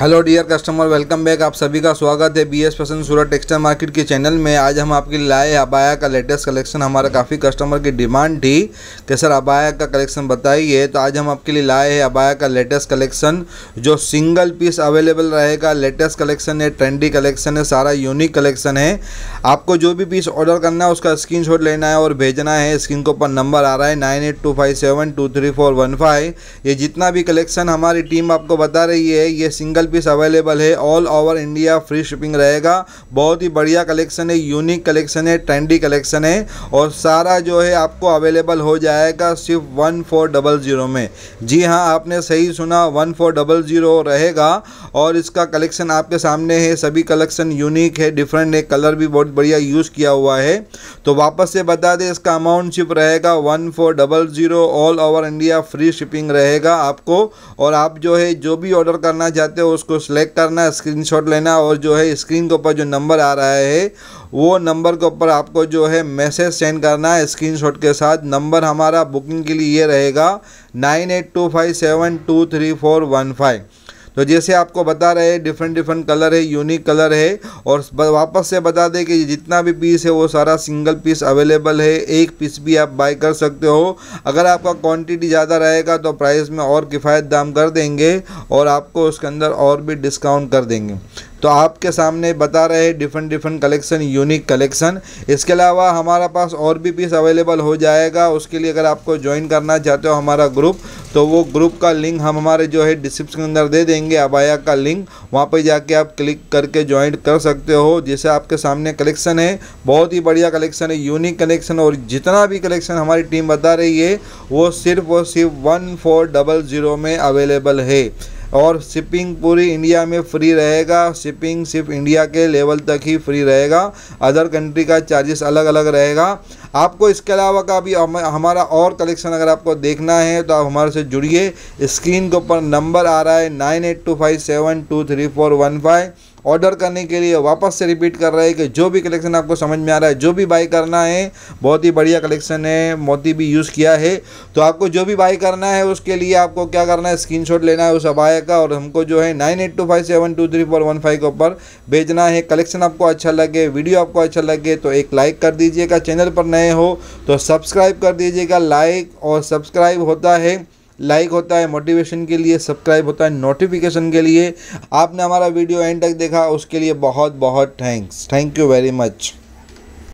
hello dear customer welcome back आप सभी का स्वागत है बी एस पसंद सूरत टेक्सटाइल मार्केट के चैनल में आज हम आपके लाए अबाया का लेटेस्ट कलेक्शन हमारा काफ़ी कस्टमर की डिमांड थी कि सर अबाया का कलेक्शन बताइए तो आज हम आपके लिए लाए हैं अबाया का लेटेस्ट कलेक्शन जो सिंगल पीस अवेलेबल रहेगा लेटेस्ट कलेक्शन है ट्रेंडी कलेक्शन है सारा यूनिक कलेक्शन है आपको जो भी पीस ऑर्डर करना है उसका स्क्रीन लेना है और भेजना है स्क्रीन के ऊपर नंबर आ रहा है नाइन ये जितना भी कलेक्शन हमारी टीम आपको बता रही है ये सिंगल पीस अवेलेबल है all over India free shipping रहेगा बहुत ही बढ़िया कलेक्शन है यूनिक कलेक्शन है ट्रेंडी कलेक्शन है और सारा जो है आपको अवेलेबल हो जाएगा सिर्फ वन फोर डबल ज़ीरो में जी हाँ आपने सही सुना वन फोर डबल ज़ीरो रहेगा और इसका कलेक्शन आपके सामने है सभी कलेक्शन यूनिक है डिफरेंट है कलर भी बहुत बढ़िया यूज़ किया हुआ है तो वापस से बता दें इसका अमाउंट सिर्फ रहेगा one four double zero all over India free shipping रहेगा आपको और आप जो है जो भी ऑर्डर करना चाहते हो उसको सेलेक्ट करना स्क्रीन लेना और जो है स्क्रीन के ऊपर जो नंबर आ रहा है वो नंबर के ऊपर आपको जो है मैसेज सेंड करना है स्क्रीन के साथ नंबर हमारा बुकिंग के लिए ये रहेगा nine eight two five seven two three four one five तो जैसे आपको बता रहे हैं डिफरेंट डिफरेंट कलर है यूनिक कलर है और वापस से बता दें कि जितना भी पीस है वो सारा सिंगल पीस अवेलेबल है एक पीस भी आप बाय कर सकते हो अगर आपका क्वांटिटी ज़्यादा रहेगा तो प्राइस में और किफ़ायत दाम कर देंगे और आपको उसके अंदर और भी डिस्काउंट कर देंगे तो आपके सामने बता रहे हैं different different collection unique collection इसके अलावा हमारा पास और भी पीस अवेलेबल हो जाएगा उसके लिए अगर आपको ज्वाइन करना चाहते हो हमारा ग्रुप तो वो ग्रुप का लिंक हम हमारे जो है डिस्क्रिप्शन के अंदर दे देंगे अबाया का लिंक वहाँ पर जाके आप क्लिक करके ज्वाइन कर सकते हो जैसे आपके सामने कलेक्शन है बहुत ही बढ़िया कलेक्शन है यूनिक कलेक्शन और जितना भी कलेक्शन हमारी टीम बता रही है वो सिर्फ और सिर्फ वन फोर डबल ज़ीरो में अवेलेबल है और शिपिंग पूरी इंडिया में फ्री रहेगा शिपिंग सिर्फ इंडिया के लेवल तक ही फ्री रहेगा अदर कंट्री का चार्जेस अलग अलग रहेगा आपको इसके अलावा का भी हमारा और कलेक्शन अगर आपको देखना है तो आप हमारे से जुड़िए स्क्रीन के ऊपर नंबर आ रहा है nine eight two five seven two three four one five order करने के लिए वापस से रिपीट कर रहे हैं कि जो भी कलेक्शन आपको समझ में आ रहा है जो भी बाई करना है बहुत ही बढ़िया कलेक्शन है मोती भी यूज़ किया है तो आपको जो भी बाई करना है उसके लिए आपको क्या करना है स्क्रीनशॉट लेना है उस अबाया का और हमको जो है nine eight two five seven two three four one five के ऊपर भेजना है कलेक्शन आपको अच्छा लगे वीडियो आपको अच्छा लगे तो एक लाइक कर दीजिएगा चैनल पर नए हो तो सब्सक्राइब कर दीजिएगा लाइक और सब्सक्राइब होता है लाइक होता है मोटिवेशन के लिए सब्सक्राइब होता है नोटिफिकेशन के लिए आपने हमारा वीडियो एंड तक देखा उसके लिए बहुत बहुत thanks thank you very much